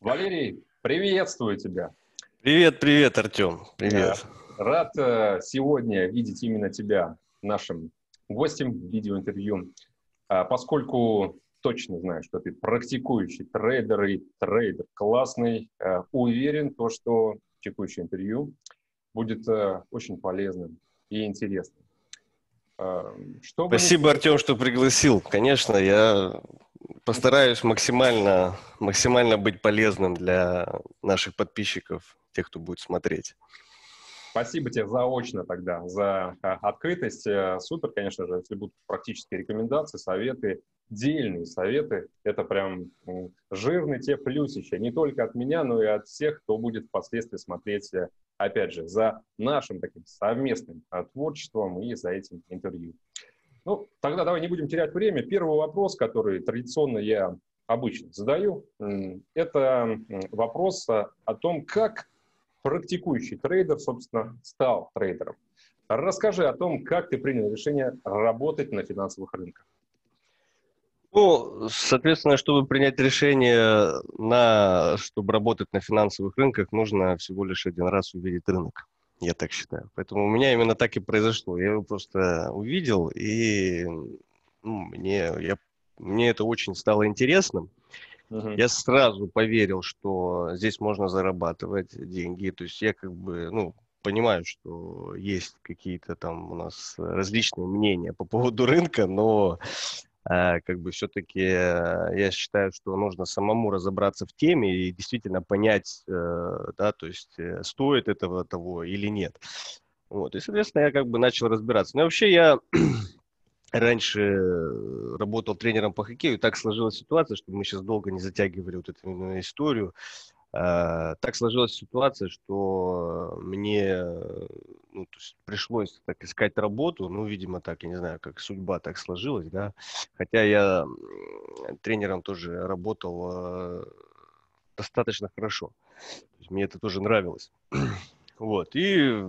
Валерий, приветствую тебя. Привет, привет, Артем. Привет. Рад э, сегодня видеть именно тебя нашим гостем в видеоинтервью, а, поскольку точно знаю, что ты практикующий трейдер и трейдер классный. Э, уверен, то, что текущее интервью будет э, очень полезным и интересным. А, Чтобы... Спасибо, Артем, что пригласил. Конечно, я Постараюсь максимально, максимально быть полезным для наших подписчиков, тех, кто будет смотреть. Спасибо тебе заочно тогда за а, открытость. Э, супер, конечно же, если будут практические рекомендации, советы, дельные советы, это прям жирный те плюсища не только от меня, но и от всех, кто будет впоследствии смотреть, э, опять же, за нашим таким совместным а, творчеством и за этим интервью. Ну, тогда давай не будем терять время. Первый вопрос, который традиционно я обычно задаю, это вопрос о том, как практикующий трейдер, собственно, стал трейдером. Расскажи о том, как ты принял решение работать на финансовых рынках. Ну, соответственно, чтобы принять решение на, чтобы работать на финансовых рынках, нужно всего лишь один раз увидеть рынок я так считаю. Поэтому у меня именно так и произошло. Я его просто увидел, и ну, мне, я, мне это очень стало интересным. Угу. Я сразу поверил, что здесь можно зарабатывать деньги. То есть я как бы, ну, понимаю, что есть какие-то там у нас различные мнения по поводу рынка, но Э, как бы все-таки э, я считаю, что нужно самому разобраться в теме и действительно понять, э, да, то есть стоит этого того или нет. Вот, и, соответственно, я как бы начал разбираться. Но ну, вообще я раньше работал тренером по хоккею, так сложилась ситуация, что мы сейчас долго не затягивали вот эту историю, Э, так сложилась ситуация, что э, мне э, ну, то есть пришлось так искать работу. Ну, видимо, так, я не знаю, как судьба так сложилась, да. Хотя я тренером тоже работал достаточно хорошо. мне это тоже нравилось. Вот. И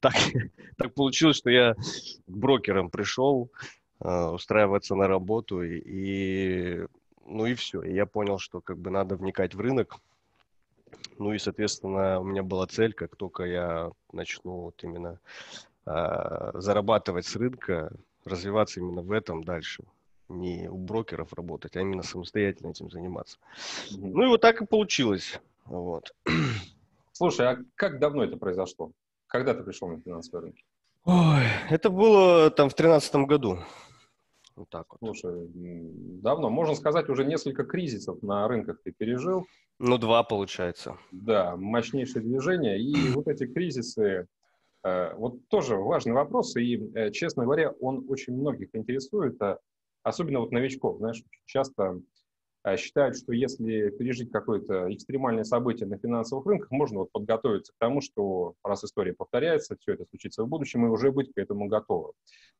так, так получилось, что я к брокерам пришел устраиваться на работу, и, и ну и все. И я понял, что как бы надо вникать в рынок, ну и, соответственно, у меня была цель, как только я начну вот именно э, зарабатывать с рынка, развиваться именно в этом дальше. Не у брокеров работать, а именно самостоятельно этим заниматься. Ну и вот так и получилось. Вот. Слушай, а как давно это произошло? Когда ты пришел на финансовый рынок? Ой, это было там в тринадцатом году. Вот так вот. Слушай, давно. Можно сказать, уже несколько кризисов на рынках ты пережил. Ну, два получается. Да, мощнейшее движение И вот эти кризисы, э, вот тоже важный вопрос, и, э, честно говоря, он очень многих интересует, а особенно вот новичков, знаешь, часто э, считают, что если пережить какое-то экстремальное событие на финансовых рынках, можно вот подготовиться к тому, что раз история повторяется, все это случится в будущем, и уже быть к этому готовы.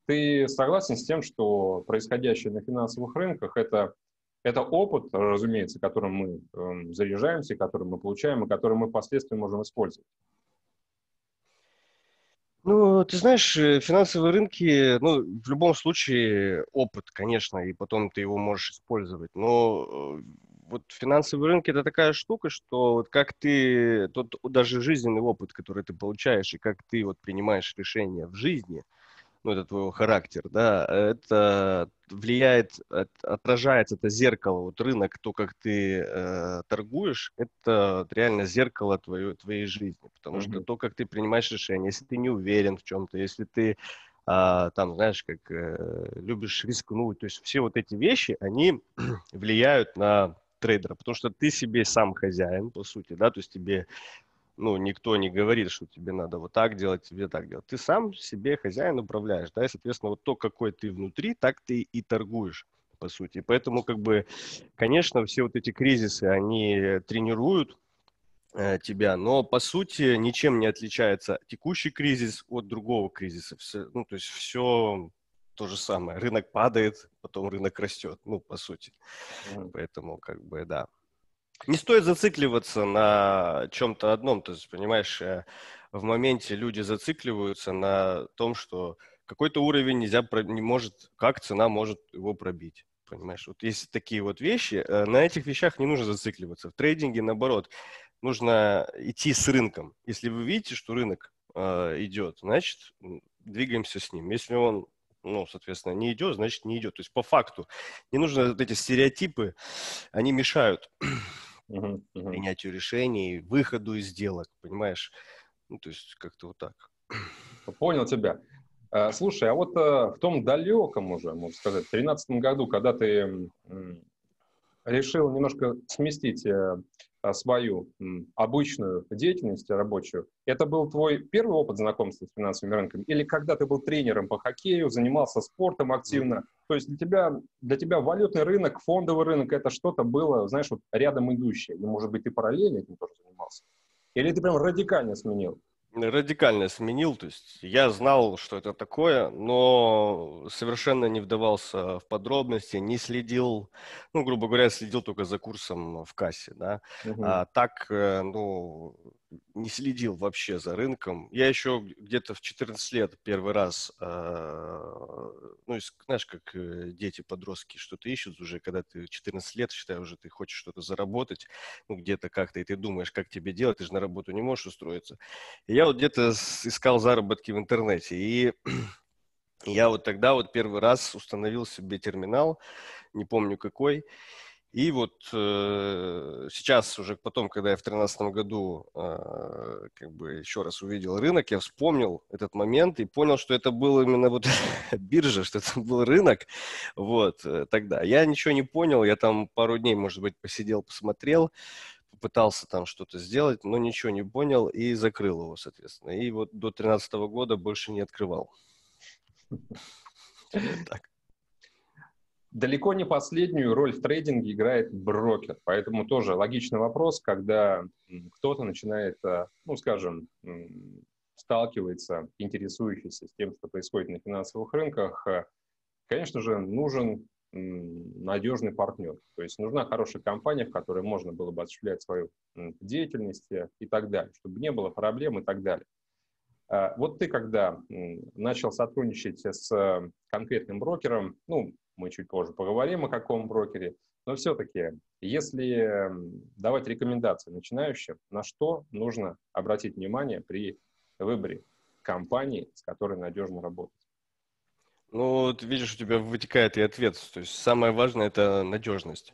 Ты согласен с тем, что происходящее на финансовых рынках – это это опыт, разумеется, которым мы э, заряжаемся, который мы получаем и который мы впоследствии можем использовать. Ну, ты знаешь, э, финансовые рынки, ну, в любом случае опыт, конечно, и потом ты его можешь использовать. Но э, вот финансовые рынки это такая штука, что вот как ты, тот даже жизненный опыт, который ты получаешь, и как ты вот принимаешь решения в жизни – ну, это твой характер, да, это влияет, отражается, это зеркало, вот рынок, то, как ты э, торгуешь, это реально зеркало твоей, твоей жизни, потому mm-hmm. что то, как ты принимаешь решения, если ты не уверен в чем-то, если ты а, там, знаешь, как э, любишь рискнуть. То есть все вот эти вещи, они влияют на трейдера, потому что ты себе сам хозяин, по сути, да, то есть тебе ну, никто не говорит, что тебе надо вот так делать, тебе так делать. Ты сам себе хозяин управляешь, да, и, соответственно, вот то, какой ты внутри, так ты и торгуешь по сути. Поэтому, как бы, конечно, все вот эти кризисы, они тренируют э, тебя, но, по сути, ничем не отличается текущий кризис от другого кризиса. Все, ну, то есть все то же самое. Рынок падает, потом рынок растет, ну, по сути. mm Поэтому, как бы, да. Не стоит зацикливаться на чем-то одном. То есть, понимаешь, э, в моменте люди зацикливаются на том, что какой-то уровень нельзя, не может, как цена может его пробить. Понимаешь, вот есть такие вот вещи, э, на этих вещах не нужно зацикливаться. В трейдинге, наоборот, нужно идти с рынком. Если вы видите, что рынок э, идет, значит, двигаемся с ним. Если он ну, соответственно, не идет, значит, не идет. То есть по факту. Не нужно вот эти стереотипы, они мешают угу, принятию решений, выходу из сделок, понимаешь? Ну, то есть как-то вот так. Понял тебя. Э, слушай, а вот э, в том далеком уже, можно сказать, в 2013 году, когда ты решил немножко сместить э, а, свою обычную деятельность рабочую, это был твой первый опыт знакомства с финансовыми рынками? Или когда ты был тренером по хоккею, занимался спортом активно? То есть для тебя, для тебя валютный рынок, фондовый рынок, это что-то было, знаешь, вот рядом идущее. И, может быть, ты параллельно этим тоже занимался? Или ты прям радикально сменил? радикально сменил. То есть я знал, что это такое, но совершенно не вдавался в подробности, не следил, ну, грубо говоря, следил только за курсом в кассе, да. Угу. А так, э, ну, не следил вообще за рынком. Я еще где-то в 14 лет первый раз, а, ну, знаешь, как э, дети-подростки что-то ищут уже, когда ты 14 лет, считай, уже ты хочешь что-то заработать, ну, где-то как-то, и ты думаешь, как тебе делать, ты же на работу не можешь устроиться. И я вот где-то искал заработки в интернете, и я вот тогда вот первый раз установил себе терминал, не помню какой, и вот э, сейчас уже потом, когда я в 2013 году э, как бы еще раз увидел рынок, я вспомнил этот момент и понял, что это был именно вот биржа, что это был рынок. Вот э, тогда. Я ничего не понял, я там пару дней, может быть, посидел, посмотрел, попытался там что-то сделать, но ничего не понял и закрыл его, соответственно. И вот до 2013 года больше не открывал. Так. Далеко не последнюю роль в трейдинге играет брокер, поэтому тоже логичный вопрос, когда кто-то начинает, а, ну, скажем, сталкивается, интересующийся с тем, что происходит на финансовых рынках, а, конечно же, нужен надежный партнер. То есть нужна хорошая компания, в которой можно было бы осуществлять свою деятельность э, и так далее, чтобы не было проблем и так далее. А вот ты когда начал сотрудничать с конкретным брокером, ну, мы чуть позже поговорим о каком брокере. Но все-таки, если давать рекомендации начинающим, на что нужно обратить внимание при выборе компании, с которой надежно работать? Ну, ты видишь, у тебя вытекает и ответ. То есть самое важное – это надежность.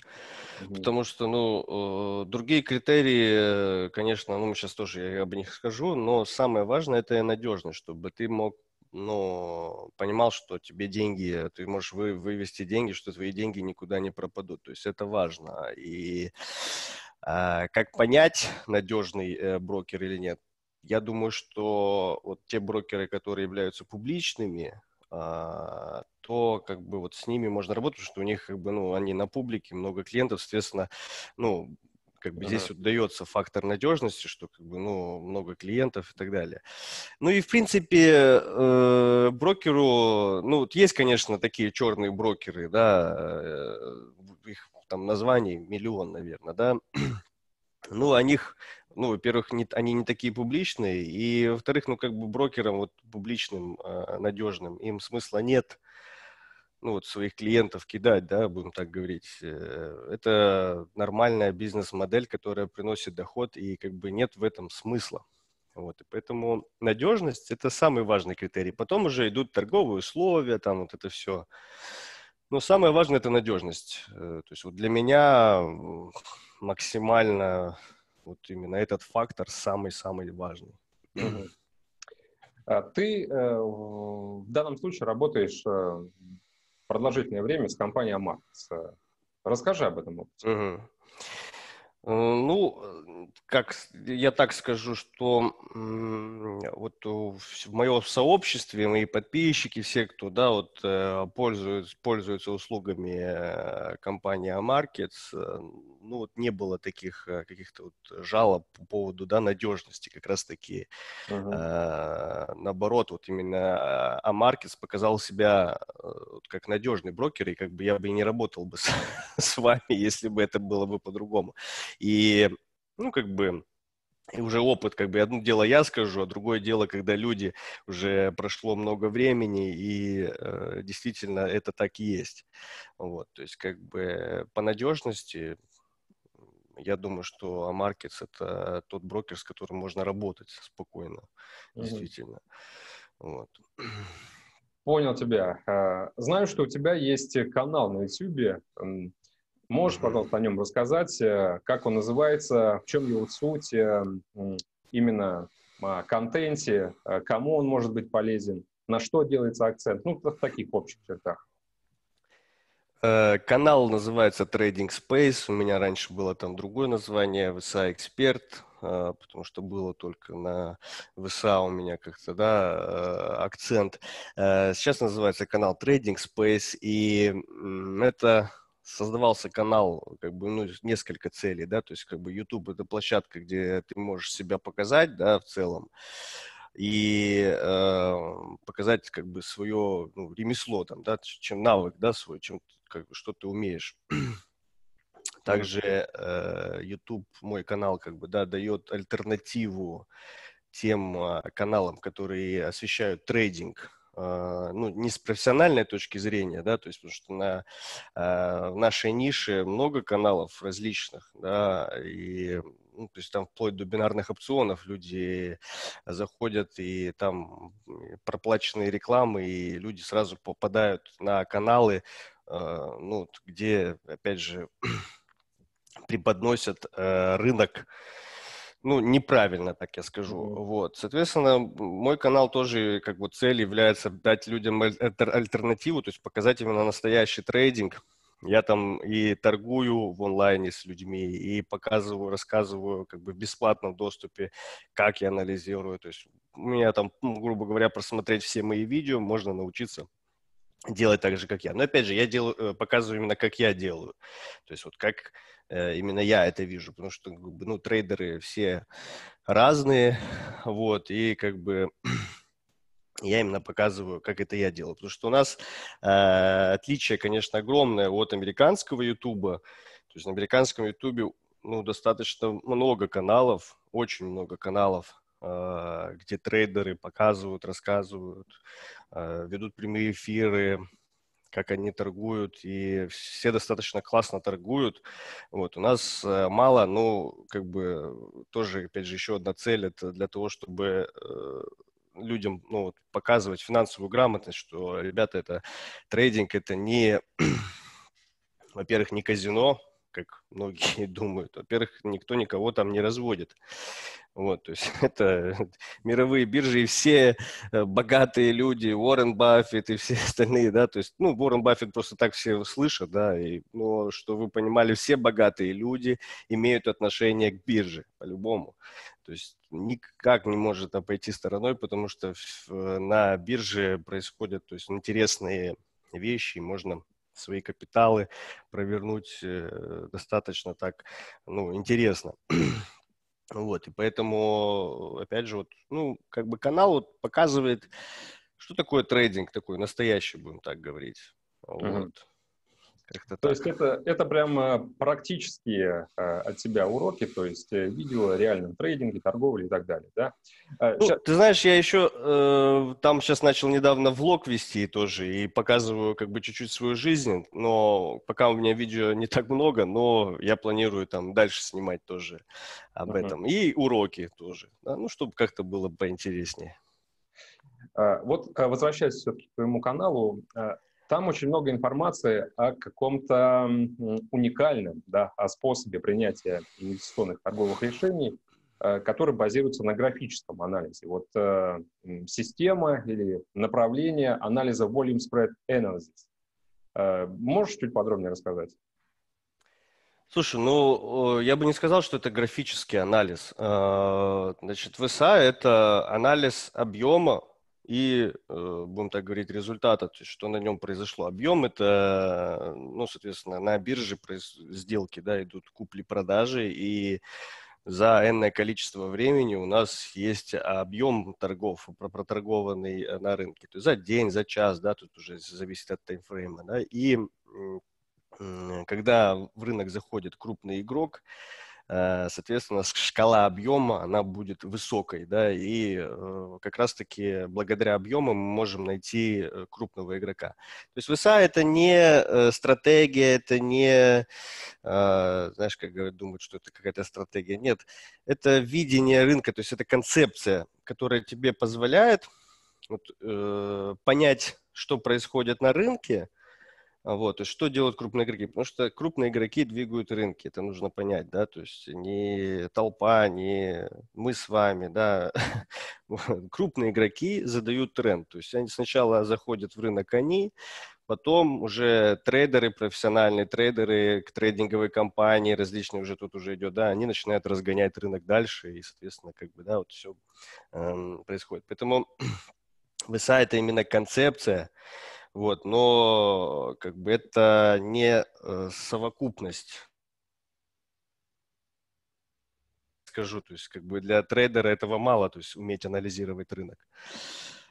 Mm-hmm. Потому что, ну, э, другие критерии, э, конечно, ну, мы сейчас тоже я об них скажу, но самое важное – это надежность, чтобы ты мог но понимал, что тебе деньги, ты можешь вы, вывести деньги, что твои деньги никуда не пропадут. То есть это важно. И э, как понять, надежный э, брокер или нет? Я думаю, что вот те брокеры, которые являются публичными, э, то как бы вот с ними можно работать, потому что у них как бы, ну, они на публике, много клиентов, соответственно, ну, как бы здесь удается фактор надежности, что как бы, ну, много клиентов и так далее. Ну и, в принципе, э, брокеру, ну, вот есть, конечно, такие черные брокеры, да, э, их там названий миллион, наверное, да. Ну, о них, ну, во-первых, не, они не такие публичные, и, во-вторых, ну, как бы брокерам вот публичным, э, надежным, им смысла нет, ну, вот своих клиентов кидать, да, будем так говорить. Э, это нормальная бизнес-модель, которая приносит доход, и как бы нет в этом смысла. Вот, и поэтому надежность – это самый важный критерий. Потом уже идут торговые условия, там вот это все. Но самое важное – это надежность. Э, то есть вот для меня максимально вот именно этот фактор самый-самый важный. А ты э, в данном случае работаешь продолжительное время с компанией Амат. Э, расскажи об этом опыте. Угу. Э, ну, э, как я так скажу, что вот э, в моем сообществе мои подписчики, все, кто да, вот пользуются, пользуются услугами компании Amarkets, ну вот не было таких каких-то вот жалоб по поводу да, надежности как раз таки. Uh-huh. А, наоборот, вот именно Amarkets показал себя вот, как надежный брокер, и как бы я бы и не работал бы с, с вами, если бы это было бы по-другому. И, ну, как бы, и уже опыт, как бы, одно дело я скажу, а другое дело, когда люди, уже прошло много времени, и э, действительно это так и есть. Вот, то есть, как бы, по надежности, я думаю, что Амаркетс – это тот брокер, с которым можно работать спокойно, mm-hmm. действительно. Вот. Понял тебя. А, знаю, что у тебя есть канал на YouTube, Можешь, пожалуйста, о нем рассказать, э, как он называется, в чем его суть, э, именно а, контенте, э, кому он может быть полезен, на что делается акцент, ну, в таких общих чертах. Канал называется Trading Space. У меня раньше было там другое название, VSA Expert, потому что было только на VSA у меня как-то, да, акцент. Сейчас называется канал Trading Space, и это создавался канал, как бы, ну, несколько целей, да, то есть, как бы, YouTube — это площадка, где ты можешь себя показать, да, в целом, и э, показать, как бы, свое ну, ремесло, там, да, чем навык, да, свой, чем, как бы, что ты умеешь. Также э, YouTube, мой канал, как бы, да, дает альтернативу тем э, каналам, которые освещают трейдинг, а, ну, не с профессиональной точки зрения, да, то есть потому что на, а, в нашей нише много каналов различных, да, и ну, то есть там вплоть до бинарных опционов люди заходят и там проплаченные рекламы, и люди сразу попадают на каналы, а, ну, где, опять же, преподносят рынок ну, неправильно, так я скажу. Mm-hmm. Вот, соответственно, мой канал тоже, как бы, цель является дать людям альтернативу, то есть показать именно настоящий трейдинг. Я там и торгую в онлайне с людьми, и показываю, рассказываю, как бы, в бесплатном доступе, как я анализирую. То есть у меня там, грубо говоря, просмотреть все мои видео, можно научиться делать так же, как я. Но опять же, я делаю, э, показываю именно, как я делаю. То есть вот как Э, именно я это вижу, потому что ну, трейдеры все разные, вот, и как бы я именно показываю, как это я делаю. Потому что у нас э, отличие, конечно, огромное от американского Ютуба. То есть на американском Ютубе ну, достаточно много каналов, очень много каналов, э, где трейдеры показывают, рассказывают, э, ведут прямые эфиры, как они торгуют, и все достаточно классно торгуют. Вот, у нас э, мало, но ну, как бы тоже, опять же, еще одна цель, это для того, чтобы э, людям ну, вот, показывать финансовую грамотность, что, ребята, это трейдинг, это не, во-первых, не казино, как многие думают. Во-первых, никто никого там не разводит. Вот, то есть это мировые биржи, и все э, богатые люди, Уоррен Баффет и все остальные, да, то есть, ну, Уоррен Баффет просто так все слышат, да, и, но, что вы понимали, все богатые люди имеют отношение к бирже, по-любому. То есть никак не может обойти стороной, потому что э, на бирже происходят то есть, интересные вещи, можно свои капиталы провернуть э, достаточно так, ну, интересно. Вот, и поэтому, опять же, вот, ну, как бы канал вот показывает, что такое трейдинг такой настоящий, будем так говорить. Вот. Uh-huh. Как-то то так. есть это, это прям э, практические э, от тебя уроки, то есть э, видео о реальном трейдинге, торговле и так далее, да? Э, ну, сейчас... Ты знаешь, я еще э, там сейчас начал недавно влог вести тоже и показываю как бы чуть-чуть свою жизнь, но пока у меня видео не так много, но я планирую там дальше снимать тоже об uh-huh. этом. И уроки тоже, да? ну, чтобы как-то было поинтереснее. Вот возвращаясь все-таки к твоему каналу, там очень много информации о каком-то уникальном, да, о способе принятия инвестиционных торговых решений, э, который базируется на графическом анализе. Вот э, система или направление анализа Volume Spread Analysis. Э, можешь чуть подробнее рассказать? Слушай, ну, я бы не сказал, что это графический анализ. Значит, ВСА – это анализ объема и, э, будем так говорить, результата, то есть что на нем произошло. Объем это, ну, соответственно, на бирже сделки, да, идут купли-продажи, и за энное количество времени у нас есть объем торгов, проторгованный э, на рынке, то есть за день, за час, да, тут уже зависит от таймфрейма, да, и когда в рынок заходит крупный игрок, Э, соответственно, шкала объема, она будет высокой, да, и э, как раз-таки благодаря объему мы можем найти э, крупного игрока. То есть ВСА – это не стратегия, это не, знаешь, как говорят, думают, что это какая-то стратегия. Нет, это видение рынка, то есть это концепция, которая тебе позволяет вот, э, понять, что происходит на рынке, а вот. И что делают крупные игроки? Потому что крупные игроки двигают рынки, это нужно понять, да, то есть не толпа, не мы с вами, да. крупные игроки задают тренд, то есть они сначала заходят в рынок они, Потом уже трейдеры, профессиональные трейдеры, к трейдинговой компании различные уже тут уже идет, да, они начинают разгонять рынок дальше, и, соответственно, как бы, да, вот все эм, происходит. Поэтому высайт это именно концепция, вот, но как бы это не э, совокупность скажу, то есть как бы для трейдера этого мало, то есть уметь анализировать рынок.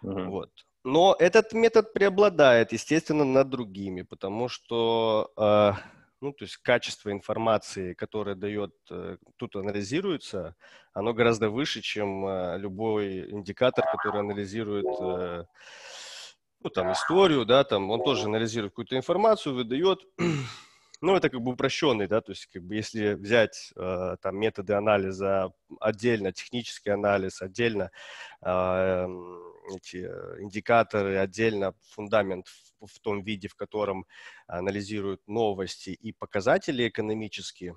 Uh-huh. Вот. Но этот метод преобладает, естественно, над другими, потому что э, ну, то есть качество информации, которое дает, э, тут анализируется, оно гораздо выше, чем э, любой индикатор, который анализирует ну, там, историю, да, там, он тоже анализирует какую-то информацию, выдает. Ну, это как бы упрощенный, да, то есть, как бы, если взять э, там методы анализа отдельно, технический анализ отдельно, а, эм, э, эти индикаторы отдельно, фундамент в, в том виде, в котором анализируют новости и показатели экономические,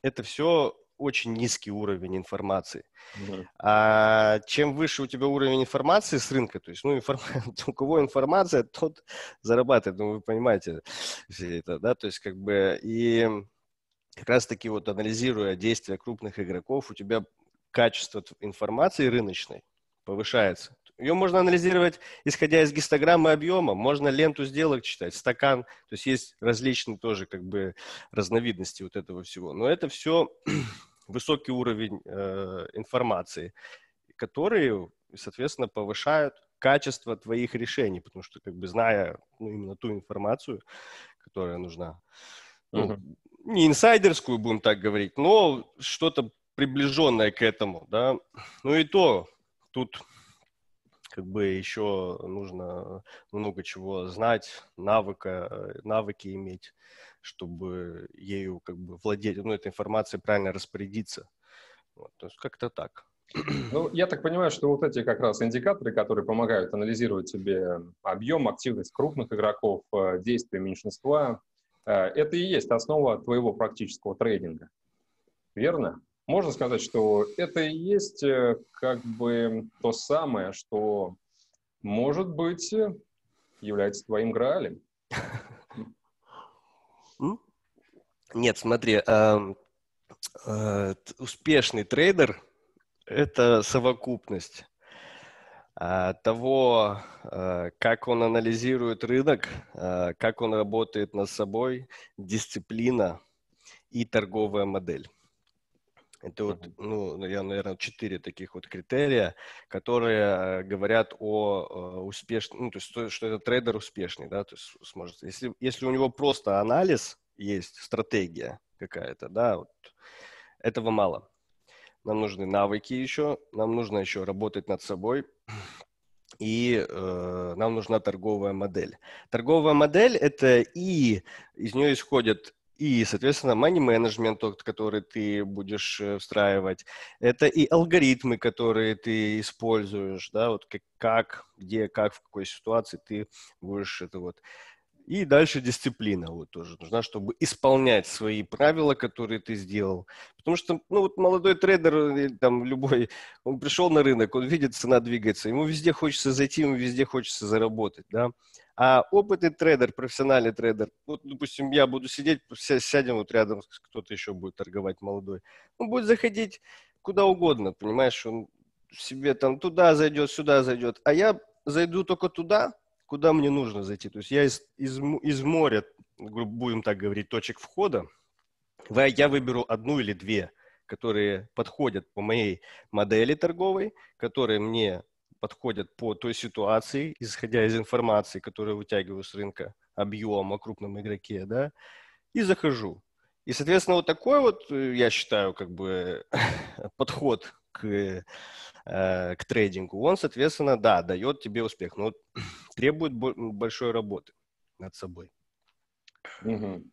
это все очень низкий уровень информации. Да. А чем выше у тебя уровень информации с рынка, то есть, ну, информ... у кого информация, тот зарабатывает, ну, вы понимаете все это, да, то есть, как бы, и как раз-таки вот анализируя действия крупных игроков, у тебя качество информации рыночной повышается. Ее можно анализировать, исходя из гистограммы объема. Можно ленту сделок читать, стакан. То есть есть различные тоже как бы разновидности вот этого всего. Но это все высокий уровень э, информации, которые, соответственно, повышают качество твоих решений, потому что, как бы, зная ну, именно ту информацию, которая нужна, ну, uh-huh. не инсайдерскую, будем так говорить, но что-то приближенное к этому, да, ну и то тут как бы еще нужно много чего знать, навыка, э, навыки иметь, чтобы ею как бы владеть, ну, этой информацией правильно распорядиться. Вот, то есть как-то так. Ну, я так понимаю, что вот эти как раз индикаторы, которые помогают анализировать тебе объем, активность крупных игроков, э, действия меньшинства, э, это и есть основа твоего практического трейдинга. Верно? Можно сказать, что это и есть э, как бы то самое, что, может быть, э, является твоим граалем. Нет, смотри, э, успешный трейдер – это совокупность а, того, как он анализирует рынок, как он работает над собой, дисциплина и торговая модель. Это вот, ну, я, наверное, четыре таких вот критерия, которые э, говорят о э, успешном, ну, то есть, что этот трейдер успешный, да, то есть сможет. Если, если у него просто анализ есть, стратегия какая-то, да, вот, этого мало. Нам нужны навыки еще, нам нужно еще работать над собой, и э, нам нужна торговая модель. Торговая модель это и из нее исходят и, соответственно, money management, тот, который ты будешь э, встраивать, это и алгоритмы, которые ты используешь, да, вот как, где, как, в какой ситуации ты будешь это вот. И дальше дисциплина вот тоже нужна, чтобы исполнять свои правила, которые ты сделал. Потому что, ну, вот молодой трейдер, э, там, любой, он пришел на рынок, он видит, цена двигается, ему везде хочется зайти, ему везде хочется заработать, да. А опытный трейдер, профессиональный трейдер, вот, допустим, я буду сидеть, сядем вот рядом, кто-то еще будет торговать молодой, он будет заходить куда угодно, понимаешь, он себе там туда зайдет, сюда зайдет, а я зайду только туда, куда мне нужно зайти. То есть я из, из, из моря, будем так говорить, точек входа, я выберу одну или две, которые подходят по моей модели торговой, которые мне подходят по той ситуации, исходя из информации, которую вытягиваю с рынка, объем о крупном игроке, да, и захожу. И, соответственно, вот такой вот, э, я считаю, как бы подход к, э, к трейдингу, он, соответственно, да, дает тебе успех, но требует большой работы над собой. Угу.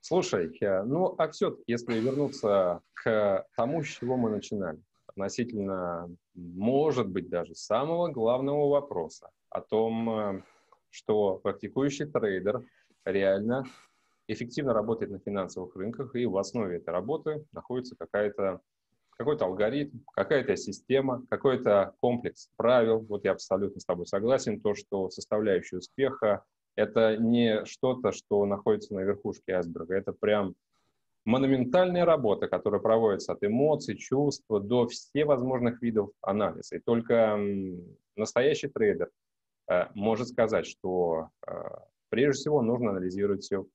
Слушай, э, ну а все-таки, если вернуться к тому, с чего мы начинали относительно, может быть, даже самого главного вопроса о том, э, что практикующий трейдер реально эффективно работает на финансовых рынках, и в основе этой работы находится какая-то какой-то алгоритм, какая-то система, какой-то комплекс правил. Вот я абсолютно с тобой согласен, то, что составляющая успеха — это не что-то, что находится на верхушке айсберга, это прям монументальная работа, которая проводится от эмоций, чувств до всевозможных видов анализа. И только настоящий трейдер э, может сказать, что э, прежде всего нужно анализировать все в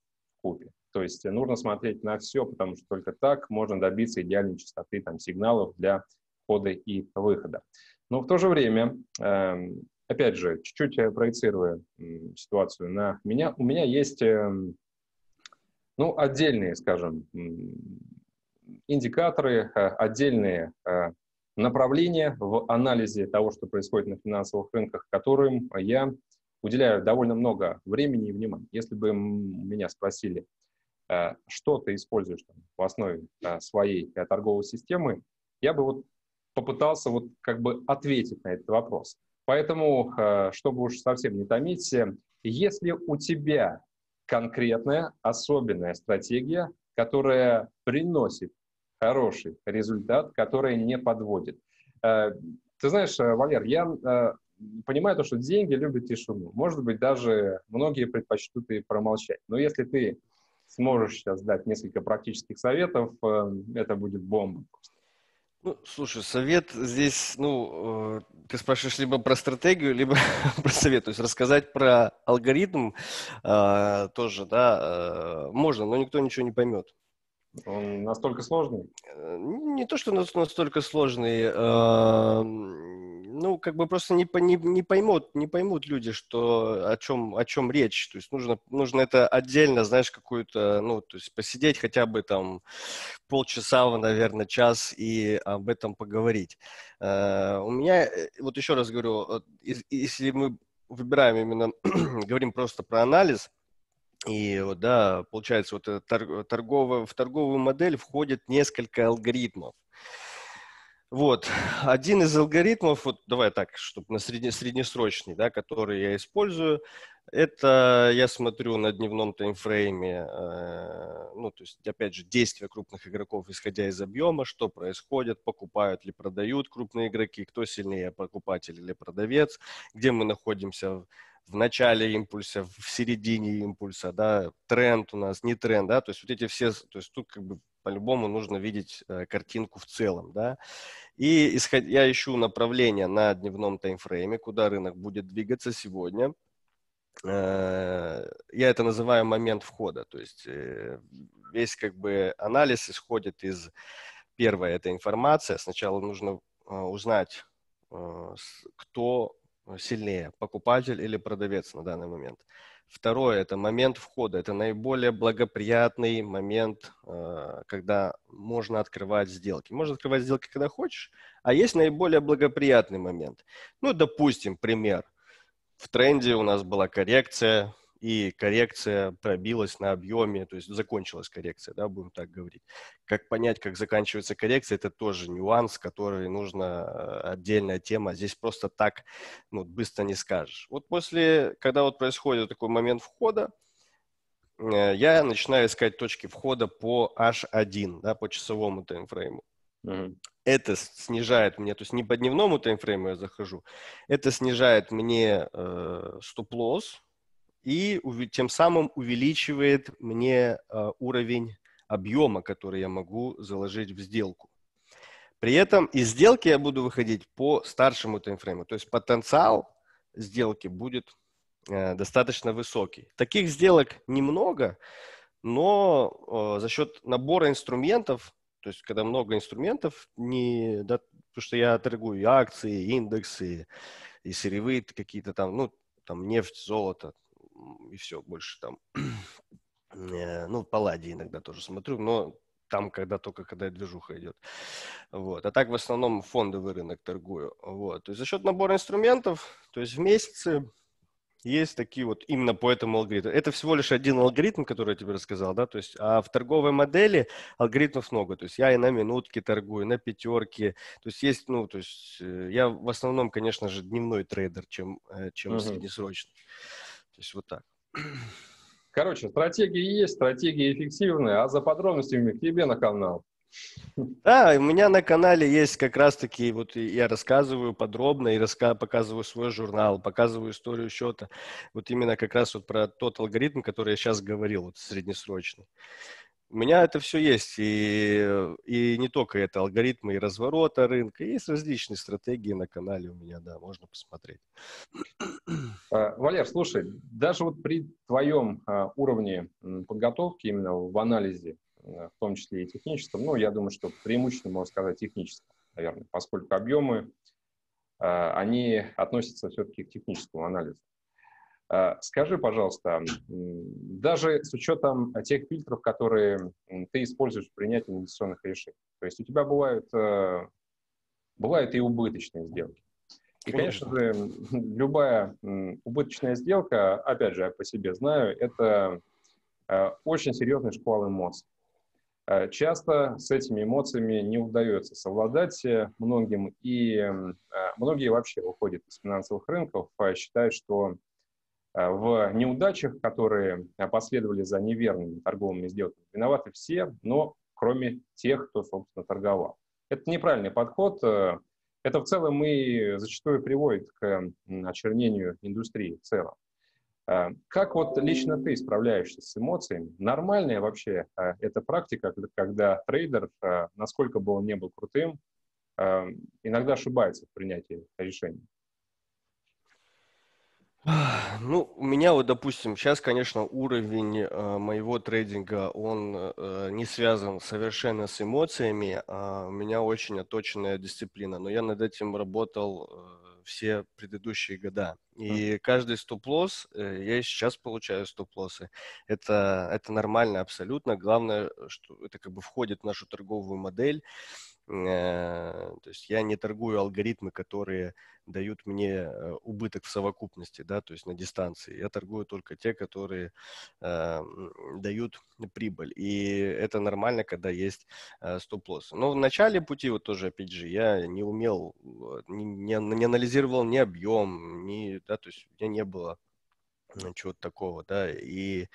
купе. То есть нужно смотреть на все, потому что только так можно добиться идеальной частоты там, сигналов для входа и выхода. Но в то же время, эм, опять же, чуть-чуть проецируя ситуацию на меня, у меня есть эм, ну, отдельные, скажем, индикаторы, э, отдельные э, направления в анализе того, что происходит на финансовых рынках, которым я уделяю довольно много времени и внимания. Если бы меня спросили, э, что ты используешь в основе своей торговой системы, я бы вот попытался вот как бы ответить на этот вопрос. Поэтому, чтобы уж совсем не томить, если у тебя конкретная, особенная стратегия, которая приносит хороший результат, которая не подводит. Э, ты знаешь, э, Валер, я э, понимаю то, что деньги любят тишину. Может быть, даже многие предпочтут и промолчать. Но если ты сможешь сейчас дать несколько практических советов, это будет бомба просто. Ну, слушай, совет здесь, ну, э, ты спрашиваешь либо про стратегию, либо про совет. То есть рассказать про алгоритм э, тоже, да, э, можно, но никто ничего не поймет. Он настолько сложный? Э, не то, что настолько сложный. Э, ну, как бы просто не, не, не поймут, не поймут люди, что о чем, о чем речь. То есть нужно, нужно это отдельно, знаешь, какую-то, ну, то есть посидеть хотя бы там полчаса, наверное, час и об этом поговорить. Э, у меня, э, вот еще раз говорю, если мы выбираем именно, говорим просто про анализ, и вот, да, получается, вот э, торговая, в торговую модель входит несколько алгоритмов. Вот. Один из алгоритмов, вот давай так, чтобы на средне, среднесрочный, да, который я использую, это я смотрю на дневном таймфрейме, э, ну, то есть, опять же, действия крупных игроков, исходя из объема, что происходит, покупают ли, продают крупные игроки, кто сильнее, покупатель или продавец, где мы находимся в начале импульса, в середине импульса, да, тренд у нас, не тренд, да, то есть вот эти все, то есть тут как бы по-любому нужно видеть э, картинку в целом, да. И исход... я ищу направление на дневном таймфрейме, куда рынок будет двигаться сегодня. Э, я это называю момент входа, то есть э, весь как бы анализ исходит из первой этой информации. Сначала нужно узнать, кто сильнее, покупатель или продавец на данный момент. Второе – это момент входа. Это наиболее благоприятный момент, э, когда можно открывать сделки. Можно открывать сделки, когда хочешь, а есть наиболее благоприятный момент. Ну, допустим, пример. В тренде у нас была коррекция, и коррекция пробилась на объеме, то есть закончилась коррекция, да, будем так говорить. Как понять, как заканчивается коррекция, это тоже нюанс, который нужно э, отдельная тема. Здесь просто так ну, быстро не скажешь. Вот после, когда вот происходит такой момент входа, э, я начинаю искать точки входа по H1, да, по часовому таймфрейму. Mm-hmm. Это снижает мне, то есть не по дневному таймфрейму я захожу, это снижает мне э, стоп-лосс, и тем самым увеличивает мне а, уровень объема, который я могу заложить в сделку. При этом из сделки я буду выходить по старшему таймфрейму, то есть потенциал сделки будет э, достаточно высокий. Таких сделок немного, но а, за счет набора инструментов, то есть когда много инструментов, не, да, потому что я торгую и акции, и индексы, и сырьевые какие-то там, ну, там нефть, золото, и все, больше там. Э, ну, Палладе иногда тоже смотрю, но там, когда только когда движуха идет. Вот. А так в основном фондовый рынок торгую. Вот. То есть за счет набора инструментов, то есть в месяце есть такие вот именно по этому алгоритму. Это всего лишь один алгоритм, который я тебе рассказал, да, то есть, а в торговой модели алгоритмов много, то есть я и на минутке торгую, на пятерке, то есть есть, ну, то есть э, я в основном, конечно же, дневной трейдер, чем, э, чем uh-huh. среднесрочный. То есть вот так. Короче, стратегии есть, стратегии эффективные, а за подробностями к тебе на канал. Да, у меня на канале есть как раз-таки, вот я рассказываю подробно и раска показываю свой журнал, показываю историю счета. Вот именно как раз вот про тот алгоритм, который я сейчас говорил, вот среднесрочный. У меня это все есть, и, э, и не только это, алгоритмы и разворота рынка, есть различные стратегии на канале у меня, да, можно посмотреть. А, Валер, слушай, даже вот при твоем а, уровне подготовки именно в анализе, а, в том числе и техническом, ну, я думаю, что преимущественно можно сказать техническом, наверное, поскольку объемы, они относятся все-таки к техническому анализу. А, скажи, пожалуйста, даже с учетом тех фильтров, которые ты используешь в принятии инвестиционных решений, то есть у тебя бывают, э, бывают и убыточные сделки. И, конечно же, любая убыточная сделка, опять же, я по себе знаю, это э, очень серьезный шквал эмоций. Э, часто с этими эмоциями не удается совладать многим, и многие вообще уходят из финансовых рынков, считая, что Э, в неудачах, которые последовали за неверными торговыми сделками, виноваты все, но кроме тех, кто, собственно, торговал. Это неправильный подход. Э, это в целом и зачастую приводит к очернению индустрии в целом. Э, как вот лично ты справляешься с эмоциями? Нормальная вообще эта практика, когда трейдер, насколько бы он не был крутым, иногда ошибается в принятии решений? Ну, у меня вот, допустим, сейчас, конечно, уровень э, моего трейдинга, он э, не связан совершенно с эмоциями, а у меня очень оточенная дисциплина, но я над этим работал э, все предыдущие года. И mm. каждый стоп-лосс, э, я сейчас получаю стоп-лоссы, это, это нормально абсолютно, главное, что это как бы входит в нашу торговую модель, Э, то есть я не торгую алгоритмы, которые дают мне э, убыток в совокупности, да, то есть на дистанции. Я торгую только те, которые э, дают прибыль. И это нормально, когда есть э, стоп-лосс. Но в начале пути, вот тоже опять же, я не умел, не, не, не анализировал ни объем, ни, да, то есть у меня не было чего-то такого, да, и э,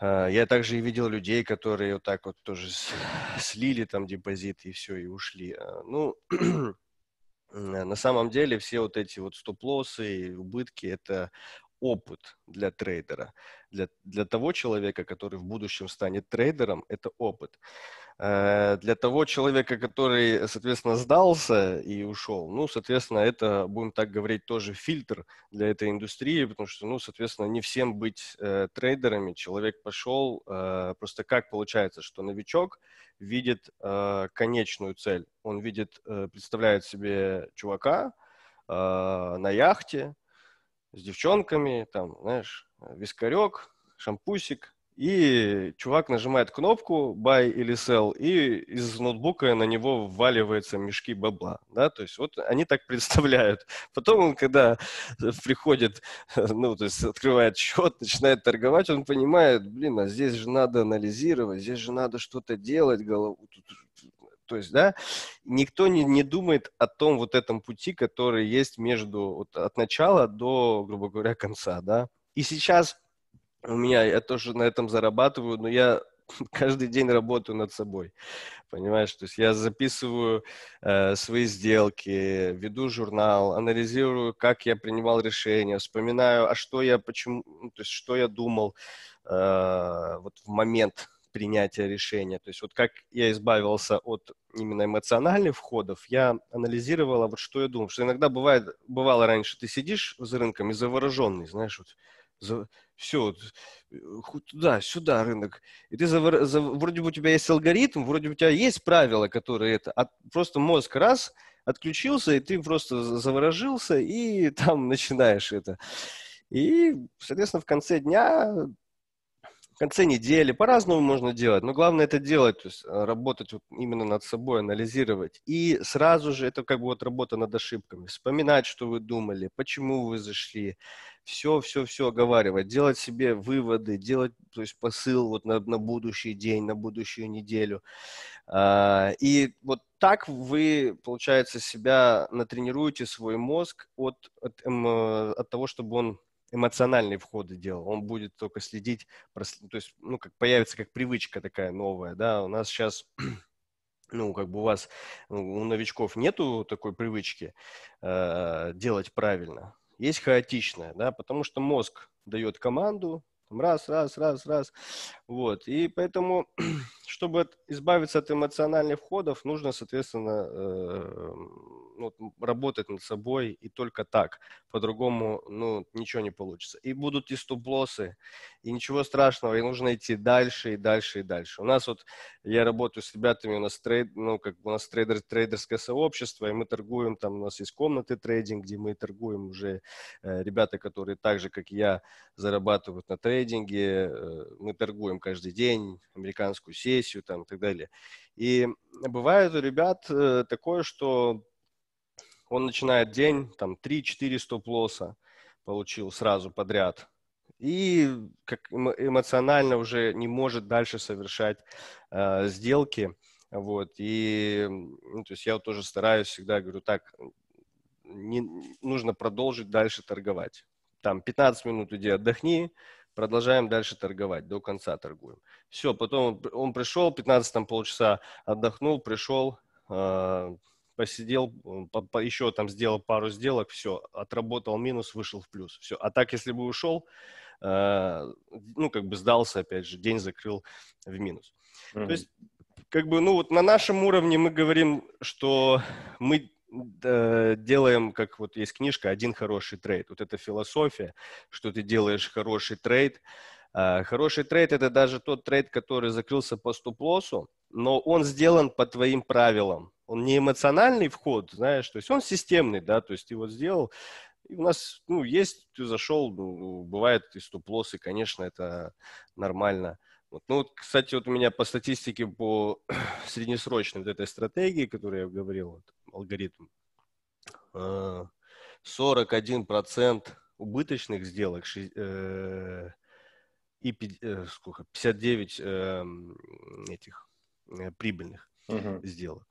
а, я также и видел людей, которые вот так вот тоже слили там депозиты и все, и ушли. А, ну, на самом деле все вот эти вот стоп-лоссы и убытки – это опыт для трейдера. Для, для того человека, который в будущем станет трейдером, это опыт. Э, для того человека, который, соответственно, сдался и ушел, ну, соответственно, это, будем так говорить, тоже фильтр для этой индустрии, потому что, ну, соответственно, не всем быть э, трейдерами. Человек пошел, э, просто как получается, что новичок видит э, конечную цель. Он видит, э, представляет себе чувака э, на яхте, с девчонками, там, знаешь, э, вискарек, шампусик, и чувак нажимает кнопку buy или sell, и из ноутбука на него вваливаются мешки бабла, да, то есть вот они так представляют. Потом он, когда э, приходит, ну, то есть открывает счет, начинает торговать, он понимает, блин, а здесь же надо анализировать, здесь же надо что-то делать, голову, то есть, да, никто не, не думает о том вот этом пути, который есть между вот, от начала до, грубо говоря, конца, да. И сейчас у меня, я тоже на этом зарабатываю, но я каждый день работаю над собой, понимаешь, то есть я записываю э, свои сделки, веду журнал, анализирую, как я принимал решения, вспоминаю, а что я, почему, ну, то есть что я думал э, вот в момент принятия решения. То есть вот как я избавился от именно эмоциональных входов, я анализировала вот что я думал. Что иногда бывает, бывало раньше, ты сидишь за рынком и завороженный, знаешь, вот за, все, э, туда-сюда рынок. И ты завор, за, вроде бы у тебя есть алгоритм, вроде бы у тебя есть правила, которые это... От, а просто мозг раз отключился, и ты просто заворожился, и там начинаешь это. И, соответственно, в конце дня конце недели. По-разному можно делать, но главное это делать, то есть а, работать именно над собой, анализировать. И сразу же это как бы вот работа над ошибками. Вспоминать, что вы думали, почему вы зашли. Все, все, все оговаривать. Делать себе выводы, делать то есть посыл вот на, на будущий день, на будущую неделю. А, и вот так вы, получается, себя натренируете свой мозг от, от, эм, э, от того, чтобы он эмоциональные входы делал. Он будет только следить, то есть, ну, как появится как привычка такая новая, да. У нас сейчас ну, как бы у вас, ну, у новичков нету такой привычки э, делать правильно. Есть хаотичная, да, потому что мозг дает команду, раз, раз, раз, раз, вот. И поэтому, чтобы избавиться от эмоциональных входов, нужно, соответственно, э, ну, работать над собой и только так. По-другому, ну, ничего не получится. И будут и стоп-лоссы, и ничего страшного, и нужно идти дальше и дальше и дальше. У нас вот, я работаю с ребятами, у нас трейд, ну, как у нас трейдер, трейдерское сообщество, и мы торгуем, там у нас есть комнаты трейдинг, где мы торгуем уже э, ребята, которые так же, как я, зарабатывают на трейдинге, э, мы торгуем каждый день, американскую сессию там и так далее. И бывает у ребят э, такое, что он начинает день, там 3-4 стоп-лосса получил сразу подряд. И как эмоционально уже не может дальше совершать э, сделки. Вот, и, ну, то есть я вот тоже стараюсь всегда, говорю, так, не, нужно продолжить дальше торговать. Там 15 минут иди отдохни, продолжаем дальше торговать, до конца торгуем. Все, потом он пришел, 15 там полчаса отдохнул, пришел, э, посидел, по, по, еще там сделал пару сделок, все, отработал минус, вышел в плюс, все. А так, если бы ушел, э, ну, как бы сдался, опять же, день закрыл в минус. Mm-hmm. То есть, как бы, ну, вот на нашем уровне мы говорим, что мы э, делаем, как вот есть книжка «Один хороший трейд». Вот это философия, что ты делаешь хороший трейд. Э, хороший трейд – это даже тот трейд, который закрылся по стоп-лоссу, но он сделан по твоим правилам. Он не эмоциональный вход, знаешь, то есть он системный, да, то есть ты вот сделал, и у нас, ну, есть, ты зашел, ну, бывает и стоп-лосс, и, конечно, это нормально. Вот. Ну, вот, кстати, вот у меня по статистике по среднесрочной вот этой стратегии, которую я говорил, вот, алгоритм, 41% э, убыточных сделок э, и э, сколько, 59 эм, э, этих прибыльных uh-huh. сделок.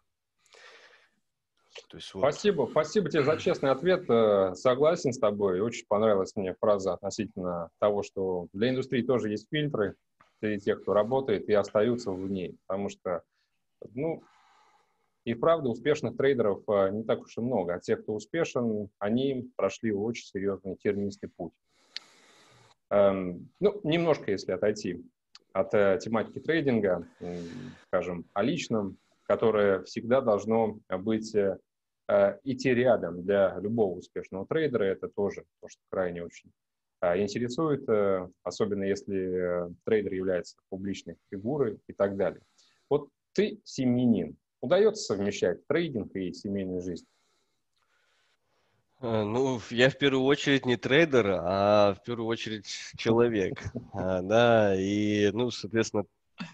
То есть, вот... Спасибо, спасибо тебе за честный ответ. Э, согласен с тобой. Очень понравилась мне фраза относительно того, что для индустрии тоже есть фильтры среди тех, кто работает и остаются в ней, потому что, ну, и правда, успешных трейдеров э, не так уж и много, а те, кто успешен, они прошли очень серьезный тернистый путь. Эм, ну, немножко, если отойти от э, тематики трейдинга, э, скажем, о личном, которое всегда должно быть э, Э, идти рядом для любого успешного трейдера – это тоже то, что крайне очень а, интересует, э, особенно если э, трейдер является публичной фигурой и так далее. Вот ты семьянин. Удается совмещать трейдинг и семейную жизнь? Ну, я в первую очередь не трейдер, а в первую очередь человек. А, да, и, ну, соответственно,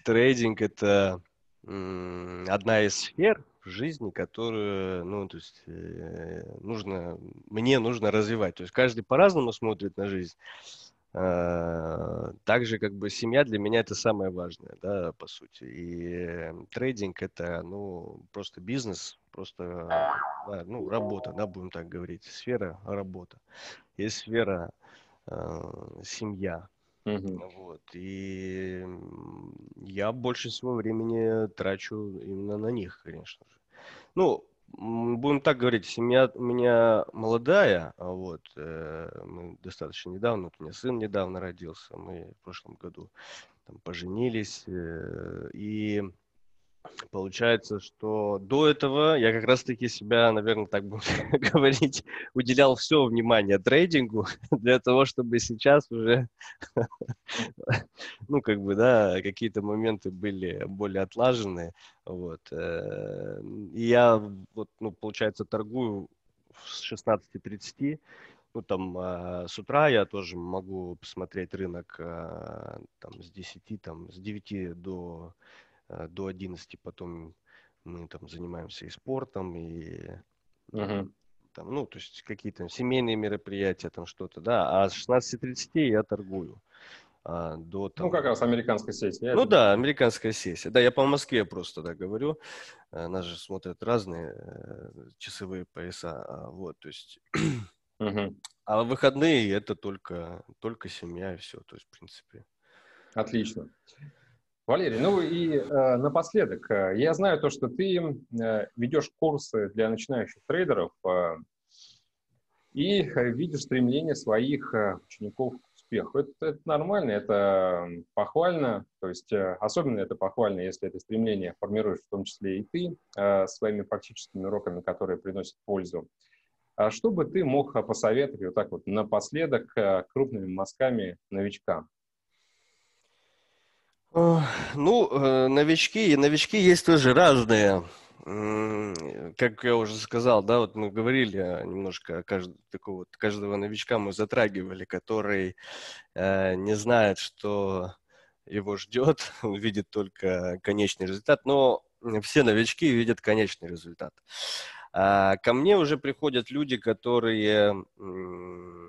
трейдинг – это одна из сфер – жизни, которую, ну, то есть э, нужно, мне нужно развивать. То есть каждый по-разному смотрит на жизнь. Э, также как бы семья для меня это самое важное, да, по сути. И трейдинг это, ну, просто бизнес, просто, да, ну, работа, да, будем так говорить. Сфера работа. Есть сфера э, семья, Угу. Вот. И я больше всего времени трачу именно на них, конечно же. Ну, будем так говорить, семья у меня молодая, а вот, э, мы достаточно недавно, у меня сын недавно родился, мы в прошлом году там поженились, э, и Получается, что до этого я как раз-таки себя, наверное, так буду говорить, уделял все внимание трейдингу для того, чтобы сейчас уже, ну, как бы, да, какие-то моменты были более отлажены, вот. Э, и я, вот, ну, получается, торгую с 16.30, ну, там, а, с утра я тоже могу посмотреть рынок а, там, с 10, там, с 9 до Э, до 11 потом мы там занимаемся и спортом, и uh-huh. там, ну, то есть какие-то семейные мероприятия, там что-то, да, а с 16.30 я торгую. А, до, ну, там... Ну, как раз американская сессия. Ну да, американская сессия. Да, я по Москве просто да, говорю. А, нас же смотрят разные э, часовые пояса. А, вот, то есть... Uh-huh. А выходные это только, только семья и все, то есть, в принципе. Отлично. Валерий, ну и э, напоследок, я знаю то, что ты э, ведешь курсы для начинающих трейдеров э, и видишь стремление своих э, учеников к успеху. Это, это нормально, это похвально, то есть э, особенно это похвально, если это стремление формируешь в том числе и ты э, своими практическими уроками, которые приносят пользу. А что бы ты мог э, посоветовать вот так вот напоследок э, крупными мазками новичкам? Ну, э, новички, и новички есть тоже разные. Как я уже сказал, да, вот мы говорили а, немножко о каждого, такого, каждого новичка мы затрагивали, который э, не знает, что его ждет, он видит только конечный результат, но все новички видят конечный результат. А ко мне уже приходят люди, которые э,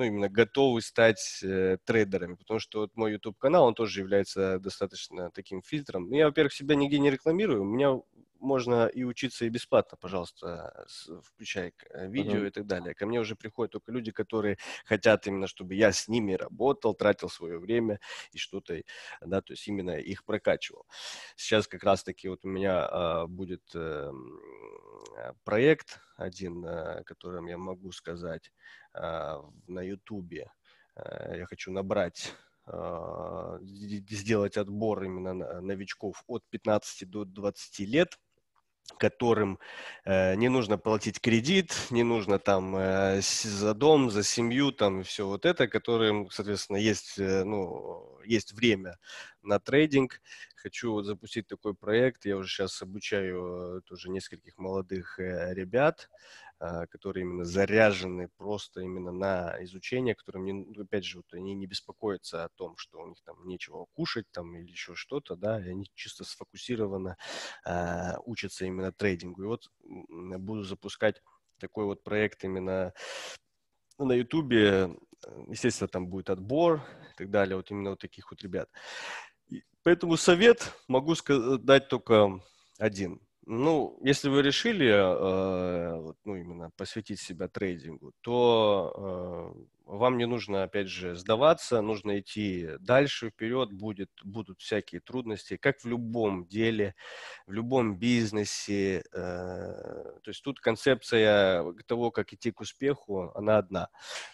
ну, именно готовы стать э, трейдерами, потому что вот мой YouTube-канал, он тоже является достаточно таким фильтром. Ну, я, во-первых, себя нигде не рекламирую, у меня можно и учиться и бесплатно, пожалуйста, включая э, видео uh-huh. и так далее. Ко мне уже приходят только люди, которые хотят именно, чтобы я с ними работал, тратил свое время и что-то, да, то есть именно их прокачивал. Сейчас как раз-таки вот у меня а, будет эм, а, проект один, а, которым я могу сказать а, на Ютубе. А, я хочу набрать а, сделать отбор именно новичков от 15 до 20 лет которым э, не нужно платить кредит, не нужно там э, за дом, за семью, там все вот это, которым, соответственно, есть, э, ну, есть время на трейдинг. Хочу вот запустить такой проект. Я уже сейчас обучаю э, тоже нескольких молодых э, ребят а, которые именно заряжены просто именно на изучение, которым, не, ну, опять же, вот они не беспокоятся о том, что у них там нечего кушать там или еще что-то, да, и они чисто сфокусированно э, учатся именно трейдингу. И вот буду запускать такой вот проект именно ну, на Ютубе, естественно, там будет отбор и так далее, вот именно вот таких вот ребят. И поэтому совет могу сказать, дать только один – ну, если вы решили, э, ну, именно посвятить себя трейдингу, то э, вам не нужно, опять же, сдаваться, нужно идти дальше, вперед, будет, будут всякие трудности, как в любом деле, в любом бизнесе. Э, то есть тут концепция того, как идти к успеху, она одна.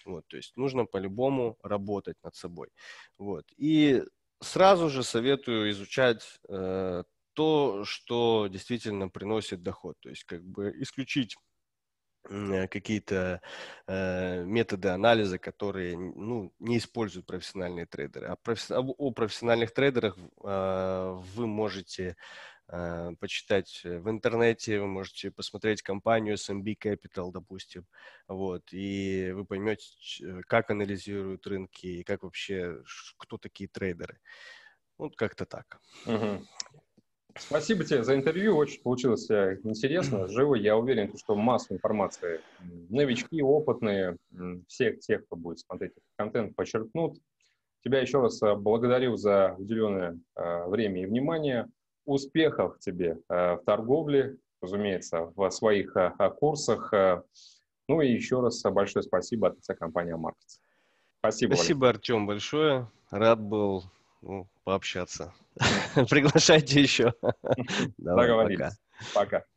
Вот, то есть нужно по-любому работать над собой. Вот. И сразу же советую изучать э, то, что действительно приносит доход. То есть как бы исключить э, какие-то э, методы анализа, которые ну, не используют профессиональные трейдеры. А профи- а о профессиональных трейдерах э, вы можете э, почитать в интернете, вы можете посмотреть компанию SMB Capital, допустим, вот, и вы поймете, э, как анализируют рынки и как вообще, кто такие трейдеры. Вот как-то так. Угу. Спасибо тебе за интервью. Очень получилось интересно, живо. Я уверен, что масса информации. Новички, опытные, всех тех, кто будет смотреть этот контент, подчеркнут. Тебя еще раз э, благодарю за уделенное э, время и внимание. Успехов тебе э, в торговле, разумеется, в своих курсах. Ну и еще раз большое спасибо от лица компании Markets. Спасибо. Спасибо, Артем, большое. Рад был ну, пообщаться. Приглашайте еще. Договорились. Пока.